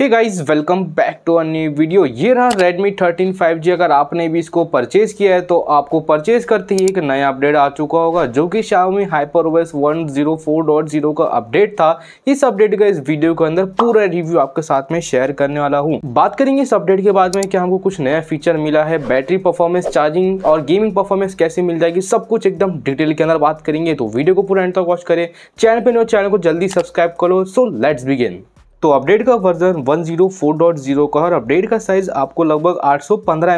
hey guys welcome back to a new video ये रहा Redmi 13 5G अगर आपने भी इसको परचेज किया है तो आपको परचेज करते ही एक नया अपडेट आ चुका होगा जो कि Xiaomi HyperOS 104.0 का अपडेट था इस अपडेट का इस वीडियो के अंदर पूरा रिव्यू आपके साथ में शेयर करने वाला हूँ बात करेंगे इस अपडेट के बाद में क्या हमको कुछ नया फीचर मिला है बैटरी परफॉर्मेंस चार्जिंग और गेमिंग परफॉर्मेंस कैसे मिल जाएगी सब कुछ एकदम डिटेल के अंदर बात करेंगे तो वीडियो को पूरा एंड तक वॉच करें चैनल पर नो चैनल को जल्दी सब्सक्राइब करो सो लेट्स बिगेन तो अपडेट का वर्जन 104.0 का और अपडेट का साइज़ आपको लगभग 815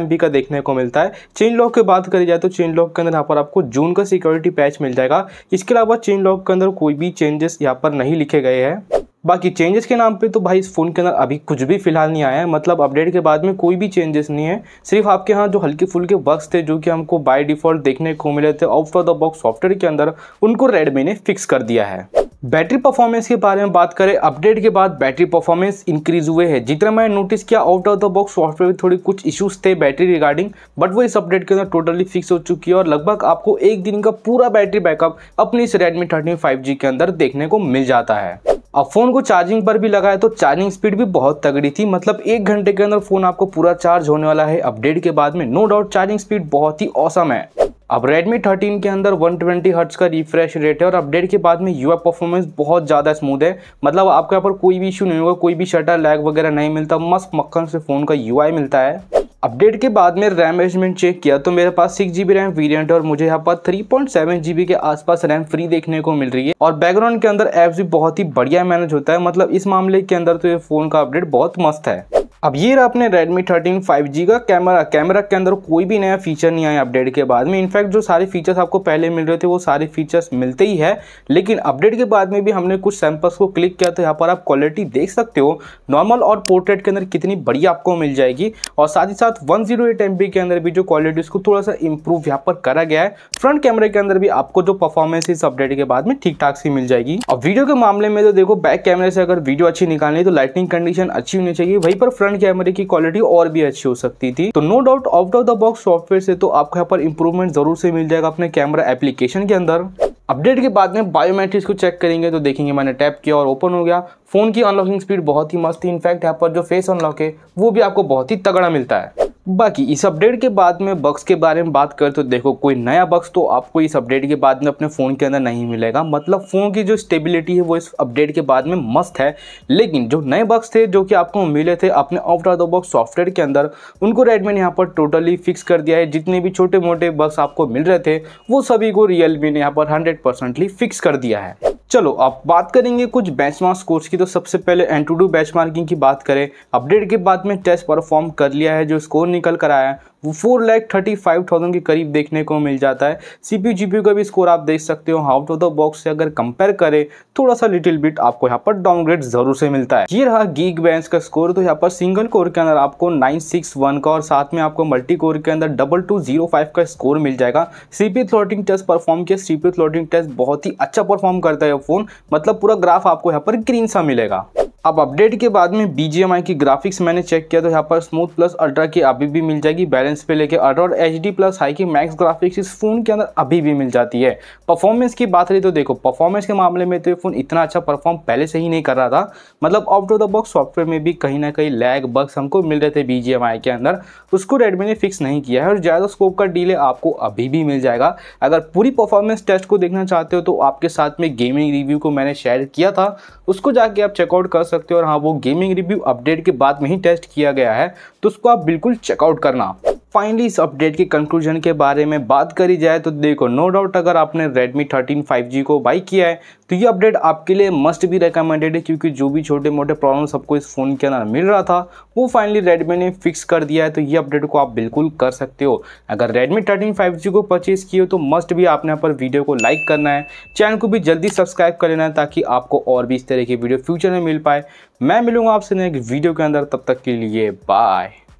सौ का देखने को मिलता है चेन लॉक की बात करी जाए तो चेन लॉक के अंदर यहाँ पर आपको जून का सिक्योरिटी पैच मिल जाएगा इसके अलावा चेन लॉक के अंदर कोई भी चेंजेस यहाँ पर नहीं लिखे गए हैं बाकी चेंजेस के नाम पे तो भाई इस फ़ोन के अंदर अभी कुछ भी फिलहाल नहीं आया है मतलब अपडेट के बाद में कोई भी चेंजेस नहीं है सिर्फ आपके यहाँ जो हल्के फुल्के बक्स थे जो कि हमको बाय डिफ़ॉल्ट देखने को मिले थे out of the box software के अंदर उनको रेडमी ने फिक्स कर दिया है बैटरी परफॉर्मेंस के बारे में बात करें अपडेट के बाद बैटरी परफॉर्मेंस इंक्रीज हुए हैं जितना मैंने नोटिस किया out of the box software में थोड़ी कुछ इश्यूज थे बैटरी रिगार्डिंग बट वो इस अपडेट के अंदर टोटली फिक्स हो चुकी है और लगभग आपको एक दिन का पूरा बैटरी बैकअप अपनी इस रेडमी थर्टी फाइव के अंदर देखने को मिल जाता है अब फ़ोन को चार्जिंग पर भी लगाए तो चार्जिंग स्पीड भी बहुत तगड़ी थी मतलब एक घंटे के अंदर फ़ोन आपको पूरा चार्ज होने वाला है अपडेट के बाद में नो डाउट चार्जिंग स्पीड बहुत ही औसम है अब Redmi 13 के अंदर 120 ट्वेंटी का रिफ्रेश रेट है और अपडेट के बाद में यू परफॉर्मेंस बहुत ज़्यादा स्मूथ है मतलब आपके यहाँ पर कोई भी इशू नहीं होगा कोई भी शटर लैग वगैरह नहीं मिलता मस्त मक्खन से फ़ोन का यू मिलता है अपडेट के बाद में रैम मैनेजमेंट चेक किया तो मेरे पास six G B RAM variant और मुझे यहाँ पर three point seven G B के आसपास रैम फ्री देखने को मिल रही है और बैकग्राउंड के अंदर एप्स भी बहुत ही बढ़िया मैनेज होता है मतलब इस मामले के अंदर तो ये फ़ोन का अपडेट बहुत मस्त है अब ये रहा अपने Redmi 13 5G का कैमरा कैमरा के अंदर कोई भी नया फीचर नहीं आया अपडेट के बाद में इनफैक्ट जो सारे फीचर्स आपको पहले मिल रहे थे वो सारे फीचर्स मिलते ही है लेकिन अपडेट के बाद में भी हमने कुछ सैंपल्स को क्लिक किया तो यहाँ पर आप क्वालिटी देख सकते हो नॉर्मल और पोर्ट्रेट के अंदर कितनी बढ़िया आपको मिल जाएगी और साथ ही साथ वन जीरो के अंदर भी जो क्वालिटी उसको थोड़ा सा इंप्रूव यहाँ पर करा गया है फ्रंट कैमरे के अंदर भी आपको जो परफॉर्मेंस इस अपडेट के बाद में ठीक ठाक सी मिल जाएगी और वीडियो के मामले में तो देखो बैक कैमरे से अगर वीडियो अच्छी निकालनी तो लाइटिंग कंडीशन अच्छी होनी चाहिए वहीं पर फ्रंट कारण कैमरे की क्वालिटी और भी अच्छी हो सकती थी तो no doubt out of the box software से तो आपको यहाँ पर इंप्रूवमेंट जरूर से मिल जाएगा अपने कैमरा एप्लीकेशन के अंदर अपडेट के बाद में बायोमेट्रिक्स को चेक करेंगे तो देखेंगे मैंने टैप किया और ओपन हो गया फ़ोन की अनलॉकिंग स्पीड बहुत ही मस्त थी इनफैक्ट यहाँ पर जो फेस अनलॉक है वो भी आपको बहुत ही तगड़ा मिलता है बाकी इस अपडेट के बाद में बक्स के बारे में बात करें तो देखो कोई नया बक्स तो आपको इस अपडेट के बाद में अपने फ़ोन के अंदर नहीं मिलेगा मतलब फ़ोन की जो स्टेबिलिटी है वो इस अपडेट के बाद में मस्त है लेकिन जो नए बक्स थे जो कि आपको मिले थे अपने आउट द बॉक्स सॉफ्टवेयर के अंदर उनको रेडमी ने यहाँ पर टोटली फिक्स कर दिया है जितने भी छोटे मोटे बक्स आपको मिल रहे थे वो सभी को रियलमी ने यहाँ पर हंड्रेड फिक्स कर दिया है चलो अब बात करेंगे कुछ बेंचमार्क स्कोर्स की तो सबसे पहले एन टू डू मार्किंग की बात करें अपडेट के बाद में टेस्ट परफॉर्म कर लिया है जो स्कोर निकल कर आया है वो four lakh thirty five thousand के करीब देखने को मिल जाता है सी पी जी पी का भी स्कोर आप देख सकते हो आउट ऑफ द बॉक्स से अगर कंपेयर करें थोड़ा सा लिटिल बिट आपको यहाँ पर डाउनग्रेड जरूर से मिलता है ये रहा गीक बैंस का स्कोर तो यहाँ पर सिंगल कोर के अंदर आपको नाइन सिक्स वन का और साथ में आपको मल्टी कोर के अंदर डबल टू जीरो फाइव का स्कोर मिल जाएगा सी पी टेस्ट परफॉर्म किया सी पी थ्लॉटिंग टेस्ट बहुत ही अच्छा परफॉर्म करता है फोन मतलब पूरा ग्राफ आपको यहाँ पर ग्रीन सा मिलेगा अब अपडेट के बाद में बी की ग्राफिक्स मैंने चेक किया तो यहाँ पर स्मूथ प्लस अल्ट्रा की अभी भी मिल जाएगी बैलेंस पे लेके अल्ट्रा और एच डी प्लस हाई की मैक्स ग्राफिक्स इस फ़ोन के अंदर अभी भी मिल जाती है परफॉर्मेंस की बात रही तो देखो परफॉर्मेंस के मामले में तो ये फ़ोन इतना अच्छा परफॉर्म पहले से ही नहीं कर रहा था मतलब out of the box software में भी कहीं ना कहीं लैग बग्स हमको मिल रहे थे बी के अंदर उसको रेडमी ने फिक्स नहीं किया है और ज़्यादा स्कोप का डीले आपको अभी भी मिल जाएगा अगर पूरी परफॉर्मेंस टेस्ट को देखना चाहते हो तो आपके साथ में गेमिंग रिव्यू को मैंने शेयर किया था उसको जाके आप चेकआउट कर सकते हो और हाँ वो गेमिंग रिव्यू अपडेट के बाद में ही टेस्ट किया गया है तो उसको आप बिल्कुल चेकआउट करना फाइनली इस अपडेट के कंक्लूजन के बारे में बात करी जाए तो देखो नो डाउट अगर आपने Redmi 13 5G को बाई किया है तो ये अपडेट आपके लिए मस्ट भी रिकमेंडेड है क्योंकि जो भी छोटे मोटे प्रॉब्लम सबको इस फ़ोन के अंदर मिल रहा था वो फाइनली Redmi ने फिक्स कर दिया है तो ये अपडेट को आप बिल्कुल कर सकते हो अगर Redmi 13 5G को परचेज़ किए हो तो मस्ट भी आपने यहाँ पर वीडियो को लाइक करना है चैनल को भी जल्दी सब्सक्राइब कर लेना है ताकि आपको और भी इस तरह की वीडियो फ्यूचर में मिल पाए मैं मिलूंगा आपसे नेक्स्ट वीडियो के अंदर तब तक के लिए बाय